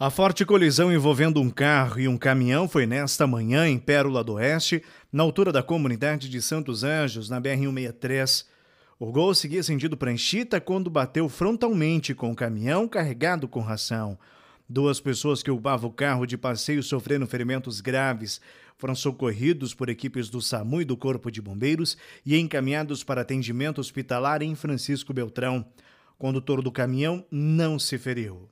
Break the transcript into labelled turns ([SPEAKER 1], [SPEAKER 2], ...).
[SPEAKER 1] A forte colisão envolvendo um carro e um caminhão foi nesta manhã em Pérola do Oeste, na altura da comunidade de Santos Anjos, na BR-163. O gol seguia sentido Pranchita quando bateu frontalmente com o caminhão carregado com ração. Duas pessoas que ocupavam o carro de passeio sofreram ferimentos graves. Foram socorridos por equipes do SAMU e do Corpo de Bombeiros e encaminhados para atendimento hospitalar em Francisco Beltrão. O condutor do caminhão não se feriu.